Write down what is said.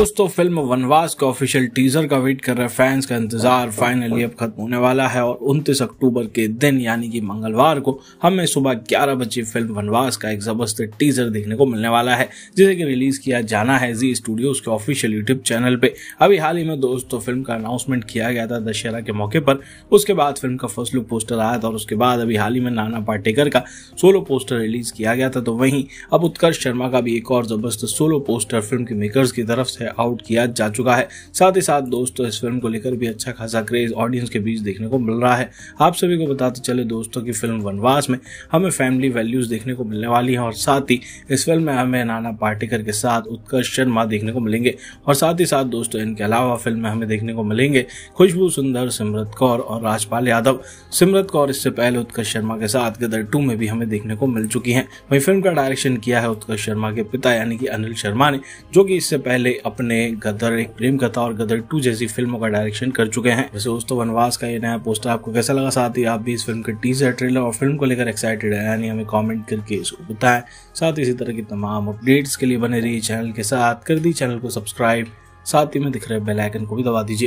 दोस्तों फिल्म वनवास का ऑफिशियल टीजर का वेट कर रहे फैंस का इंतजार फाइनली अब खत्म होने वाला है और 29 अक्टूबर के दिन यानी कि मंगलवार को हमें सुबह ग्यारह बजे फिल्म वनवास का एक जबरदस्त टीजर देखने को मिलने वाला है जिसे कि रिलीज किया जाना है जी स्टूडियोज के ऑफिशियल यूट्यूब चैनल पे अभी हाल ही में दोस्तों फिल्म का अनाउंसमेंट किया गया था दशहरा के मौके पर उसके बाद फिल्म का फर्स्ट लुक पोस्टर आया था और उसके बाद अभी हाल ही में नाना पाटेकर का सोलो पोस्टर रिलीज किया गया था तो वहीं अब उत्कर्ष शर्मा का भी एक और जबरदस्त सोलो पोस्टर फिल्म के मेकर्स की तरफ से आउट किया जा चुका है साथ ही साथ दोस्तों इस फिल्म को लेकर भी अच्छा खासा क्रेज ऑडियंस के बीच देखने को मिल रहा है आप सभी को बताते चले दोस्तों की फिल्म वनवास में हमें फैमिली वैल्यूज देखने को मिलने वाली है और साथ ही इस फिल्म में हमें नाना पाटेकर के साथ उत्कर्ष शर्मा देखने को मिलेंगे और साथ ही साथ दोस्तों इनके अलावा फिल्म में हमें देखने को मिलेंगे खुशबू सुंदर सिमरत कौर और राजपाल यादव सिमरत कौर इससे पहले उत्कर्ष शर्मा के साथ गदर टू में भी हमें देखने को मिल चुकी है वही फिल्म का डायरेक्शन किया है उत्कर्ष शर्मा के पिता यानी कि अनिल शर्मा ने जो कि इससे पहले अपने अपने गदर एक प्रेम कथा और गदर टू जैसी फिल्मों का डायरेक्शन कर चुके हैं वैसे दोस्तों वनवास का ये नया पोस्टर आपको कैसा लगा साथ ही आप भी इस फिल्म के टीजर ट्रेलर और फिल्म को लेकर एक्साइटेड है यानी हमें कॉमेंट करके इसको बताएं साथ ही इसी तरह की तमाम अपडेट्स के लिए बने रही चैनल के साथ कर दी चैनल को सब्सक्राइब साथ ही में दिख रहे बेलाइकन को भी दबा दीजिए